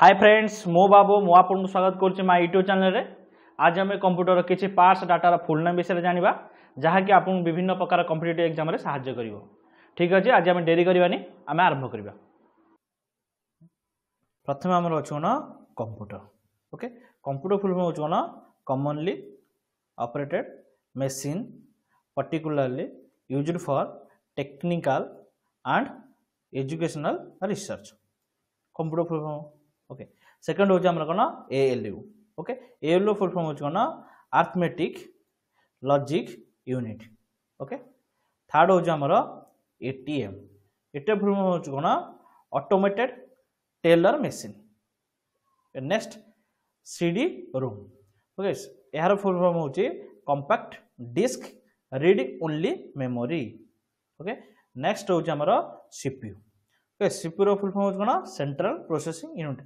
hi friends মো বাবু মু আপনার স্বাগত করছি মা ইউট্যুব চ্যানেলে আজ আমি কম্পুটর কিছু পার্টস ডাটার ফুল নেম বিষয়ে জাঁয়া যাকে আপনার বিভিন্ন প্রকার কম্পিটিটিভ এক্সামে সাহায্য করব ঠিক আছে আজ আমি ডেরি করবানি আমি আরম্ভ করা প্রথমে আমার অছু কোণ computer okay computer full form হচ্ছে কোণ commonly operated machine particularly used for technical and educational research computer program okay second ಹೋಚು ಅಮನಕನ ALU okay ALU full form వచ్చుకున్నా arithmetic logic unit okay third హోచు ଆମର ଏଟିଏମ୍ ଏଟିଏମ୍ ଫୁଲ୍ ଫର୍ମ ହେଉଛି କ'ଣ automated teller machine next C D ROM okay ଏହାର full form ହେଉଛି compact disc reading only memory okay next ହେଉଛି ଆମର CPU okay ସିପିୟୁର ଫୁଲ୍ form ହେଉଛି କ'ଣ ସେଣ୍ଟ୍ରାଲ ପ୍ରୋସେସିଂ ୟୁନିଟ୍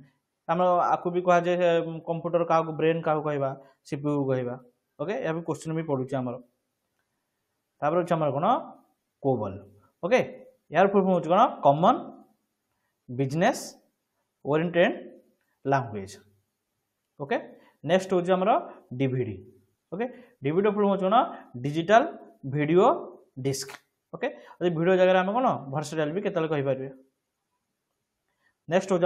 ଆମର ଆକୁ ବି କୁହାଯାଏ କମ୍ପ୍ୟୁଟର କାହାକୁ ବ୍ରେନ୍ କାହାକୁ କହିବା ସିପିୟୁ କହିବା ଓକେ ଏହା ବି କୋଶ୍ଚିନ୍ ବି ପଡ଼ୁଛି ଆମର ତାପରେ ହେଉଛି ଆମର କ'ଣ କୋବଲ୍ ଓକେ ଏହାର ଫୁଲ୍ ହେଉଛି କ'ଣ common business oriented language okay next ହେଉଛି ଆମର ଡିଭିଡି ଓକେ ଡିଭିଡି ଫୁଲ୍ ହେଉଛି କ'ଣ ଡିଜିଟାଲ ଭିଡ଼ିଓ ଡିସ୍କ ଓକେ ଯଦି ଭିଡ଼ିଓ ଜାଗାରେ ଆମେ କ'ଣ ଭର୍ସଟାଇଲ୍ ବି କେତେବେଳେ କହିପାରିବେ नेक्स्ट हूँ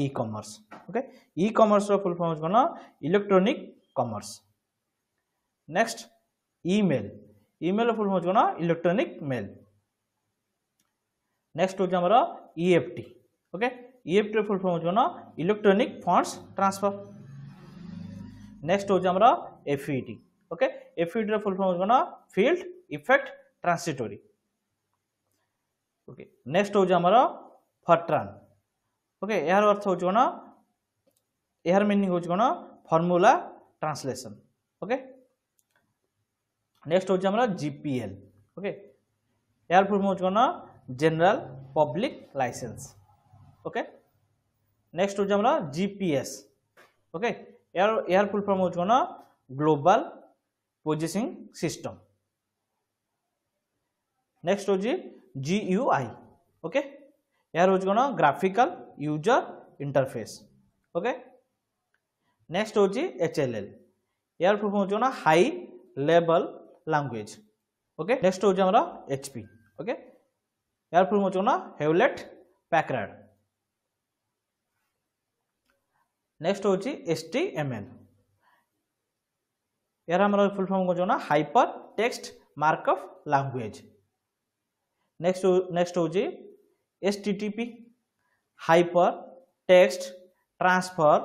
e commerce okay e commerce full form कौन electronic commerce next email email full form कौन इलेक्ट्रोनिक मेल नेक्स्ट हूँ आमर EFT okay EFT full form कौन इलेक्ट्रोनिक फंड्स ट्रांसफर नेक्स्ट हूँ FET okay FET full form कौन field effect transistor okay next हूँ आमर फट्रान okay ଏହାର ଅର୍ଥ ହେଉଛି କ'ଣ ଏହାର ମିନିଂ ହେଉଛି କ'ଣ ଫର୍ମୁଲା ଟ୍ରାନ୍ସଲେସନ୍ ଓକେ ନେକ୍ସଟ ହେଉଛି ଆମର ଜିପିଏଲ୍ ଓକେ ଏହାର ଫୁଲ୍ ହେଉଛି କ'ଣ general public license okay next ହେଉଛି ଆମର ଜିପିଏସ୍ ଓକେ ଏହାର ଏହାର ଫୁଲ୍ ଫର୍ମ ହେଉଛି କ'ଣ ଗ୍ଲୋବାଲ ପୋଜିସିଂ ସିଷ୍ଟମ ନେକ୍ସଟ ହେଉଛି ଜିୟୁଆଇ ଓକେ ଏହାର ହେଉଛି କ'ଣ graphical user interface okay next हूँ एच एल एल यार हूँ ना high level language okay next हूँ आमर एचपी ओके यार हूँ ना हेवलेट पैकराड नेक्स्ट हूँ एस टी एम एल यार आम फुल कौन ना hypertext markup language next next हूँ S T TP hypertext transfer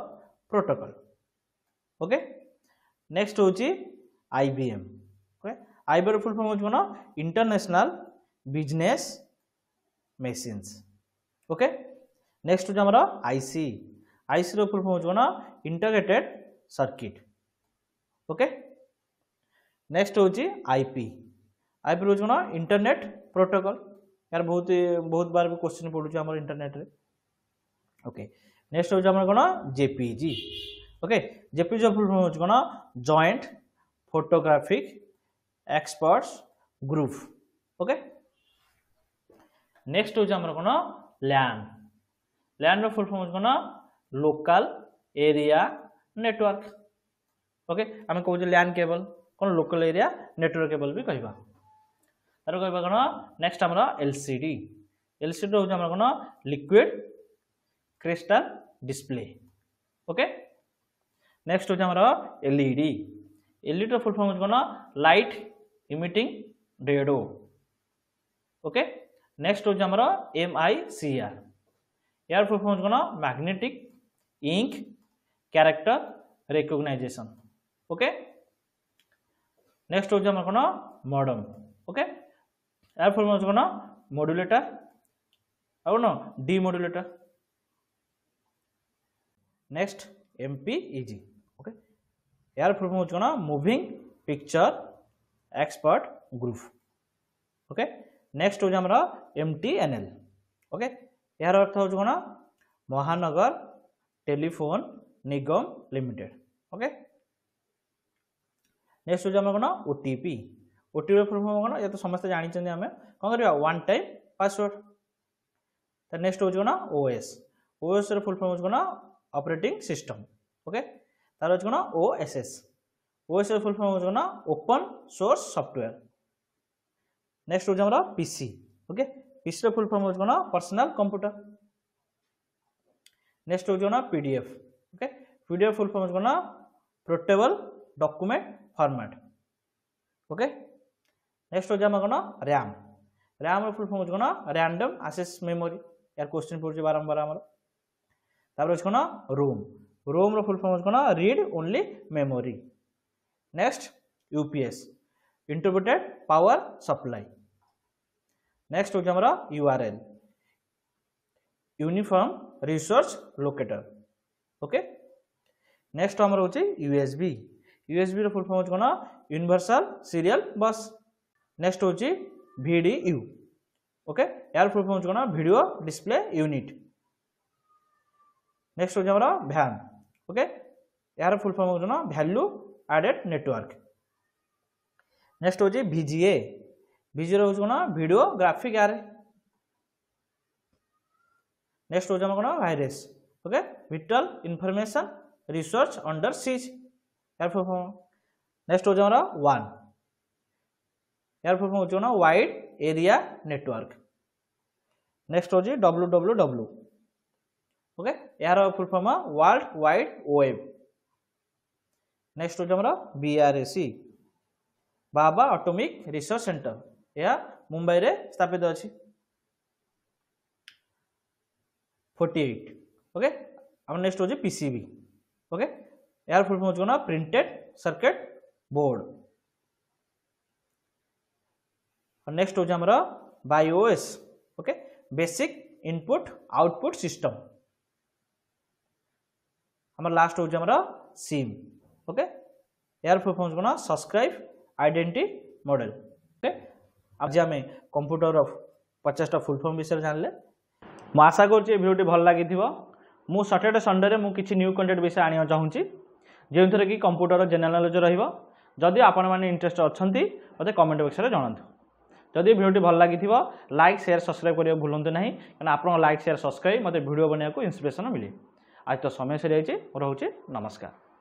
protocol okay next हूँ IBM okay IBM full form हूँ international business machines okay next हूँ IC IC full form हूँ integrated circuit okay next हूँ IP IP हूँ internet protocol यार बहुत बहुत बार भी क्वेश्चन पड़ू इंटरनेट रे ಓಕೆ ನೆಕ್ಸ್ಟ್ ಯೂಸ್ ಮಾಡ್ಕೋಣ J P G okay J P G ಹಚ್ಕೋಣ joint photographic experts group okay next use ಮಾಡ್ಕೋಣ ಲ್ಯಾನ್ ಲ್ಯಾನ್ ಫುಲ್ ಫಾর্ম হচ্ছে না লোকাল এরিয়া নেটওয়ার্ক ওকে আমি কহুছি ল্যান কেবল কোন লোকাল এরিয়া নেটওয়ার্ক কেবল বি কহবা তার কহবা কোন নেক্সট আমরা এলসিডি এলসিডি হচ্ছে আমরা কোন liquid crystal display okay next हूँ आमर एलईडी एलईडी फुल फॉर्म कौन light emitting diode okay next हूँ आम एम आई सी आर यार फुल फॉर्म कौन magnetic ink character recognition okay next हूँ कौन मडम ओके यार फुल फॉर्म कौन मडुलेटर आ डी demodulator next M P E G okay यार फुल फॉर्म हो moving picture expert group okay next हूँ आमर M T N L okay यार अर्थ हूँ कौन Mahanagar telephone Nigam limited okay next हूँ कौन O T O T full form कौन ये तो समस्त जानते आम कौन कर वन टाइम पासवर्ड नेक्स्ट हूँ कौन ओ एस फुल फॉर्म हूँ कौन ऑपरेटिंग सिस्टम ओके तार हूँ कौन OS S OS S full form हूँ ओपन सोर्स सॉफ्टवेयर नेक्स्ट हूँ PC okay PC full form हूँ पर्सनल कंप्यूटर नेक्स्ट हूँ PDF okay PDF full form हूँ portable document format okay next हूँ कौन रैम रैम फुल फर्म हूँ random access memory यार question पड़े बारंबार आमर रोम रोम रोम फुलफर्म हो read only memory next UPS interpreted power supply next हूँ URL uniform resource locator okay next आम हूँ US B US B full form हो यूनिभर्साल सीरीयल बस नेक्स्ट हूँ यू ओके यार फुलफर्म हो भिड display unit next हूँ भैन ओके यार फुलफर्म हो भैल्यू आडेड नेटवर्क नेक्स्ट हूँ भिजीए भिजि हूँ कौन भिडियो ग्राफिक आर नेक्स्ट हूँ कौन virus okay vital information research under seize यार फुलफर्म नेक्स्ट हूँ वन यार फुलफर्म हूँ वाइड एरिया नेटवर्क नेक्स्ट हूँ डब्ल्यू डब्ल्यू डब्ल्यू ओके यार full form world wide web next हूँ आमर BARC Bhabha atomic research centre यह मुंबई में स्थापित अच्छी फोर्टी एट ओके आम नेक्स्ट हूँ पीसीबी ओके यार फुल फॉर्म हो प्रिंटेड सर्किट बोर्ड और नेक्स्ट हूँ आमर BIOS okay basic input output system आम लास्ट हूँ आम सीम ओके फुल फुलफर्म कौन सब्सक्राइब आईडेटी मॉडल ओके आज आम कंप्यूटर पचासटा फुलफर्म विषय जानले मुझे आशा कर करीडियोटी भल लगी थी संडे मुझे न्यू कंटेन्ट विषय आने चाहूँगी जो थे कि कंप्यूटर जेनेल नलेज रदि आपण मैंने इंटरेस्ट अच्छा मत कमेंट बक्स में जनातु जदि भिडियो भल लगी थी लाइक सेयार सब्सक्राइब करने भूलुना कहीं आप लाइक सेयार सब्सक्राइब मत भिड बनवाक इन्सपिरेसन मिले ଆଜି ତ ସମୟ ସରିଯାଇଛି ମୁଁ ରହୁଛି ନମସ୍କାର